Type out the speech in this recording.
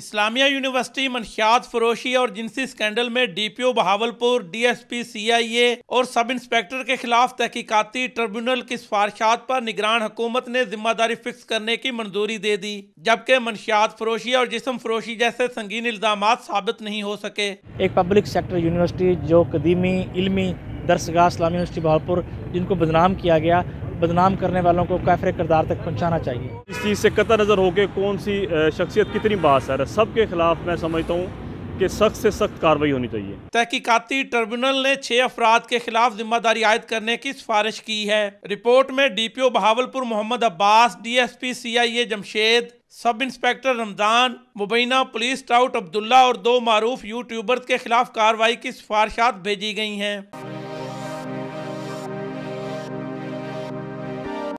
Islamia university मनशियात फरोशी और जिनसी स्कैंडल में डीपीओ बहावलपुर डीएसपी सीआईए और सब इंस्पेक्टर के खिलाफ तहकीकाती ट्रिब्यूनल की सिफारशात पर निगरान हुकूमत ने जिम्मेदारी फिक्स करने की मंजूरी दे दी जबकि मनशियात फरोशी और जिसम फरोशी जैसे संगीन इल्जाम साबित नहीं हो सके एक पब्लिक सेक्टर यूनिवर्सिटी जो कदीमी इलमी दरसगाह इस्लामी यूनिवर्सिटी बहावलपुर जिनको बदनाम किया गया बदनाम करने वालों को काफिर करदार तक पहुँचाना चाहिए इस चीज़ से कतर नज़र के कौन सी शख्सियत कितनी बास है सब के ख़िलाफ़ मैं समझता हूँ कि सख्त से सख्त कार्रवाई होनी चाहिए तहकीकती ट्रिब्यूनल ने छह अफराद के खिलाफ जिम्मेदारी आयद करने की सिफारिश की है रिपोर्ट में D P O Bahawalpur Mohammad Abbas D S P C I A Jamshed sub inspector Ramzan मुबैना पुलिस स्टाउट अब्दुल्ला और दो मरूफ यूट्यूबर्स के खिलाफ कार्रवाई की सिफारशात भेजी गई हैं